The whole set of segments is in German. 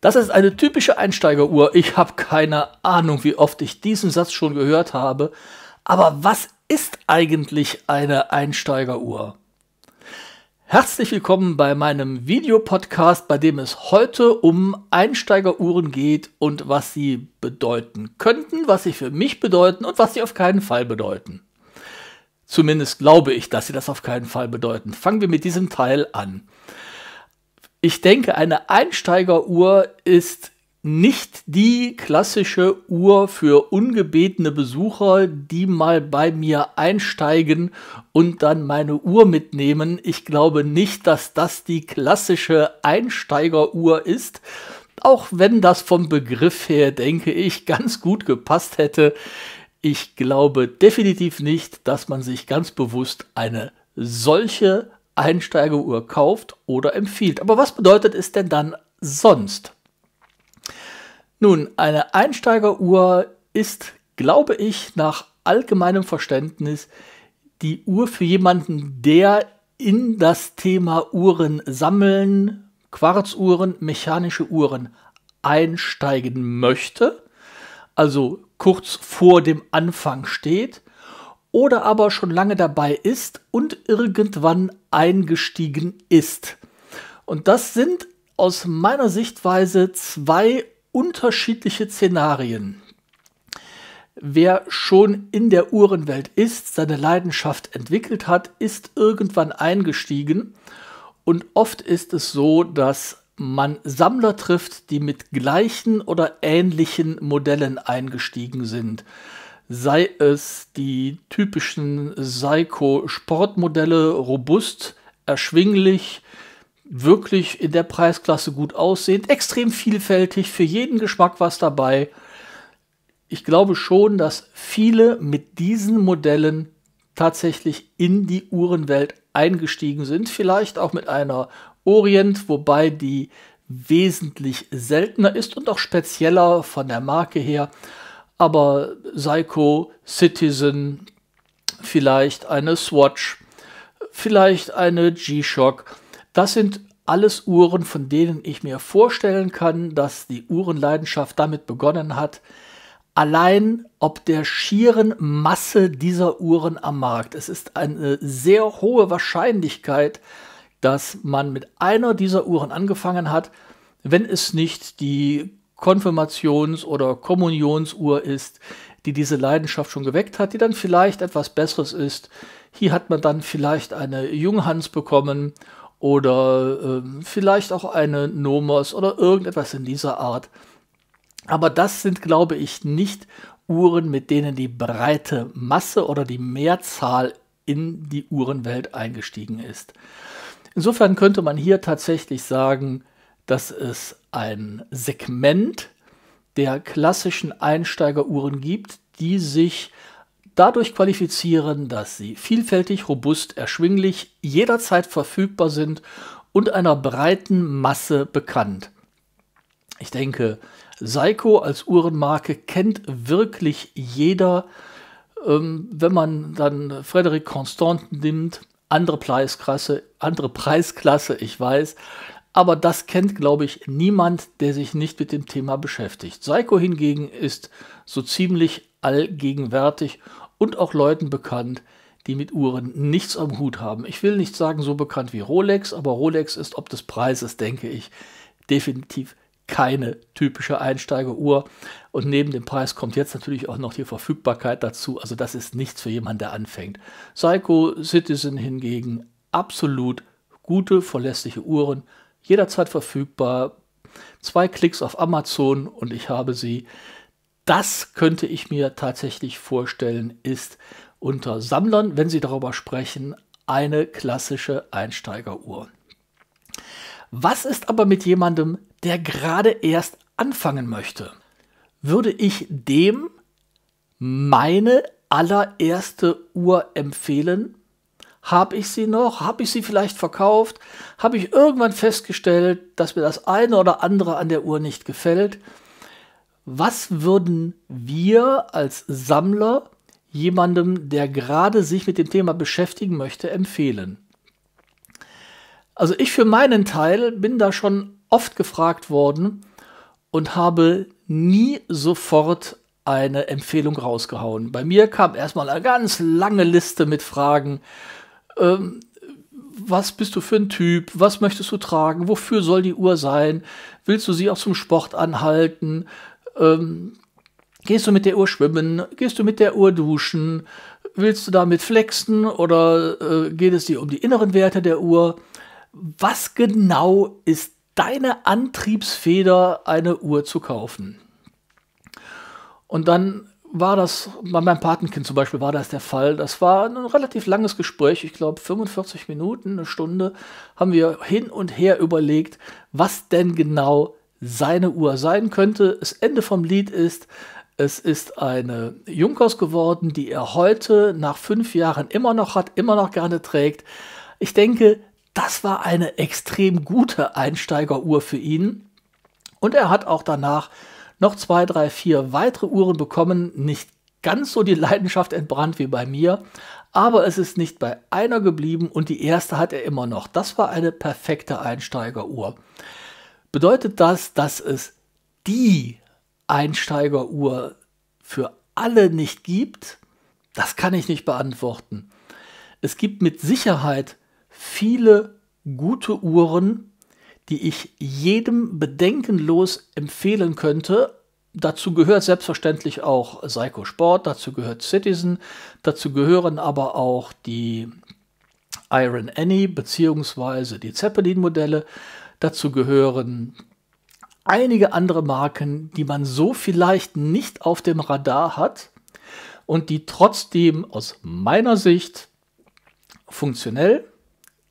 Das ist eine typische Einsteigeruhr. Ich habe keine Ahnung, wie oft ich diesen Satz schon gehört habe. Aber was ist eigentlich eine Einsteigeruhr? Herzlich willkommen bei meinem Videopodcast, bei dem es heute um Einsteigeruhren geht und was sie bedeuten könnten, was sie für mich bedeuten und was sie auf keinen Fall bedeuten. Zumindest glaube ich, dass sie das auf keinen Fall bedeuten. Fangen wir mit diesem Teil an. Ich denke, eine Einsteigeruhr ist nicht die klassische Uhr für ungebetene Besucher, die mal bei mir einsteigen und dann meine Uhr mitnehmen. Ich glaube nicht, dass das die klassische Einsteigeruhr ist, auch wenn das vom Begriff her, denke ich, ganz gut gepasst hätte. Ich glaube definitiv nicht, dass man sich ganz bewusst eine solche Einsteigeruhr kauft oder empfiehlt. Aber was bedeutet es denn dann sonst? Nun, eine Einsteigeruhr ist, glaube ich, nach allgemeinem Verständnis die Uhr für jemanden, der in das Thema Uhren sammeln, Quarzuhren, mechanische Uhren einsteigen möchte. Also kurz vor dem Anfang steht oder aber schon lange dabei ist und irgendwann eingestiegen ist. Und das sind aus meiner Sichtweise zwei unterschiedliche Szenarien. Wer schon in der Uhrenwelt ist, seine Leidenschaft entwickelt hat, ist irgendwann eingestiegen. Und oft ist es so, dass man Sammler trifft, die mit gleichen oder ähnlichen Modellen eingestiegen sind. Sei es die typischen Seiko-Sportmodelle, robust, erschwinglich, wirklich in der Preisklasse gut aussehend, extrem vielfältig, für jeden Geschmack was dabei. Ich glaube schon, dass viele mit diesen Modellen tatsächlich in die Uhrenwelt eingestiegen sind, vielleicht auch mit einer Orient, wobei die wesentlich seltener ist und auch spezieller von der Marke her. Aber Seiko, Citizen, vielleicht eine Swatch, vielleicht eine G-Shock. Das sind alles Uhren, von denen ich mir vorstellen kann, dass die Uhrenleidenschaft damit begonnen hat, allein ob der schieren Masse dieser Uhren am Markt. Es ist eine sehr hohe Wahrscheinlichkeit, dass man mit einer dieser Uhren angefangen hat, wenn es nicht die Konfirmations- oder Kommunionsuhr ist, die diese Leidenschaft schon geweckt hat, die dann vielleicht etwas Besseres ist. Hier hat man dann vielleicht eine Junghans bekommen oder äh, vielleicht auch eine Nomos oder irgendetwas in dieser Art. Aber das sind, glaube ich, nicht Uhren, mit denen die breite Masse oder die Mehrzahl in die Uhrenwelt eingestiegen ist. Insofern könnte man hier tatsächlich sagen, dass es ein Segment der klassischen Einsteigeruhren gibt, die sich dadurch qualifizieren, dass sie vielfältig, robust, erschwinglich, jederzeit verfügbar sind und einer breiten Masse bekannt. Ich denke, Seiko als Uhrenmarke kennt wirklich jeder. Ähm, wenn man dann Frederic Constant nimmt, andere Preisklasse, andere Preisklasse, ich weiß. Aber das kennt, glaube ich, niemand, der sich nicht mit dem Thema beschäftigt. Seiko hingegen ist so ziemlich allgegenwärtig und auch Leuten bekannt, die mit Uhren nichts am Hut haben. Ich will nicht sagen so bekannt wie Rolex, aber Rolex ist ob des Preises, denke ich, definitiv keine typische Einsteigeruhr. Und neben dem Preis kommt jetzt natürlich auch noch die Verfügbarkeit dazu. Also das ist nichts für jemanden, der anfängt. Seiko Citizen hingegen absolut gute, verlässliche Uhren, jederzeit verfügbar. Zwei Klicks auf Amazon und ich habe sie. Das könnte ich mir tatsächlich vorstellen, ist unter Sammlern, wenn sie darüber sprechen, eine klassische Einsteigeruhr. Was ist aber mit jemandem, der gerade erst anfangen möchte, würde ich dem meine allererste Uhr empfehlen? Habe ich sie noch? Habe ich sie vielleicht verkauft? Habe ich irgendwann festgestellt, dass mir das eine oder andere an der Uhr nicht gefällt? Was würden wir als Sammler jemandem, der gerade sich mit dem Thema beschäftigen möchte, empfehlen? Also ich für meinen Teil bin da schon oft gefragt worden und habe nie sofort eine Empfehlung rausgehauen. Bei mir kam erstmal eine ganz lange Liste mit Fragen. Ähm, was bist du für ein Typ? Was möchtest du tragen? Wofür soll die Uhr sein? Willst du sie auch zum Sport anhalten? Ähm, gehst du mit der Uhr schwimmen? Gehst du mit der Uhr duschen? Willst du damit flexen oder äh, geht es dir um die inneren Werte der Uhr? Was genau ist deine Antriebsfeder, eine Uhr zu kaufen. Und dann war das, bei meinem Patenkind zum Beispiel war das der Fall. Das war ein relativ langes Gespräch, ich glaube 45 Minuten, eine Stunde, haben wir hin und her überlegt, was denn genau seine Uhr sein könnte. Das Ende vom Lied ist, es ist eine Junkers geworden, die er heute nach fünf Jahren immer noch hat, immer noch gerne trägt. Ich denke, das war eine extrem gute Einsteigeruhr für ihn. Und er hat auch danach noch zwei, drei, vier weitere Uhren bekommen. Nicht ganz so die Leidenschaft entbrannt wie bei mir, aber es ist nicht bei einer geblieben und die erste hat er immer noch. Das war eine perfekte Einsteigeruhr. Bedeutet das, dass es die Einsteigeruhr für alle nicht gibt? Das kann ich nicht beantworten. Es gibt mit Sicherheit viele gute Uhren, die ich jedem bedenkenlos empfehlen könnte. Dazu gehört selbstverständlich auch Seiko Sport, dazu gehört Citizen, dazu gehören aber auch die Iron Annie bzw. die Zeppelin-Modelle, dazu gehören einige andere Marken, die man so vielleicht nicht auf dem Radar hat und die trotzdem aus meiner Sicht funktionell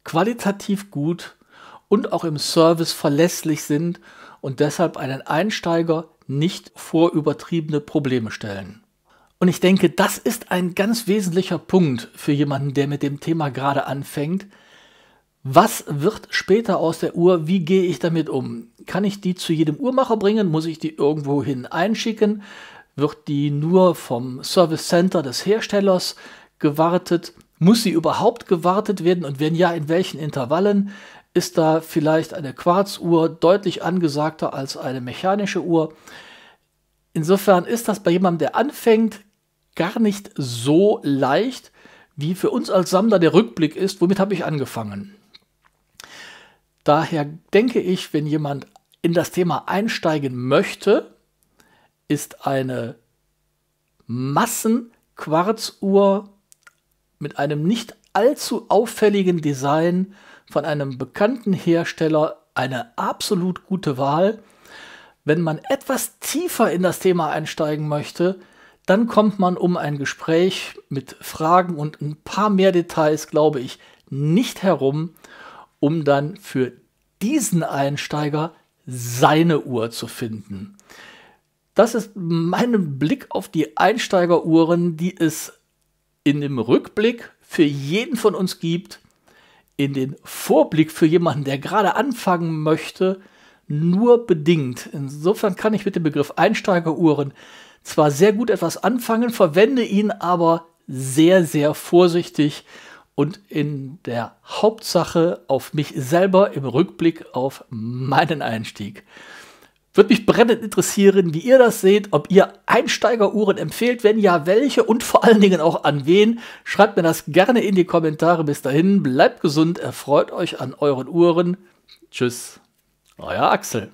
qualitativ gut und auch im Service verlässlich sind und deshalb einen Einsteiger nicht vor übertriebene Probleme stellen. Und ich denke, das ist ein ganz wesentlicher Punkt für jemanden, der mit dem Thema gerade anfängt. Was wird später aus der Uhr? Wie gehe ich damit um? Kann ich die zu jedem Uhrmacher bringen? Muss ich die irgendwo hin einschicken? Wird die nur vom Service Center des Herstellers gewartet? Muss sie überhaupt gewartet werden und wenn ja, in welchen Intervallen? Ist da vielleicht eine Quarzuhr deutlich angesagter als eine mechanische Uhr? Insofern ist das bei jemandem, der anfängt, gar nicht so leicht, wie für uns als Sammler der Rückblick ist, womit habe ich angefangen. Daher denke ich, wenn jemand in das Thema einsteigen möchte, ist eine Massenquarzuhr mit einem nicht allzu auffälligen Design von einem bekannten Hersteller eine absolut gute Wahl. Wenn man etwas tiefer in das Thema einsteigen möchte, dann kommt man um ein Gespräch mit Fragen und ein paar mehr Details, glaube ich, nicht herum, um dann für diesen Einsteiger seine Uhr zu finden. Das ist mein Blick auf die Einsteigeruhren, die es in dem Rückblick für jeden von uns gibt, in den Vorblick für jemanden, der gerade anfangen möchte, nur bedingt. Insofern kann ich mit dem Begriff Einsteigeruhren zwar sehr gut etwas anfangen, verwende ihn aber sehr, sehr vorsichtig und in der Hauptsache auf mich selber im Rückblick auf meinen Einstieg. Würde mich brennend interessieren, wie ihr das seht, ob ihr Einsteigeruhren empfehlt, wenn ja, welche und vor allen Dingen auch an wen. Schreibt mir das gerne in die Kommentare. Bis dahin, bleibt gesund, erfreut euch an euren Uhren. Tschüss, euer Axel.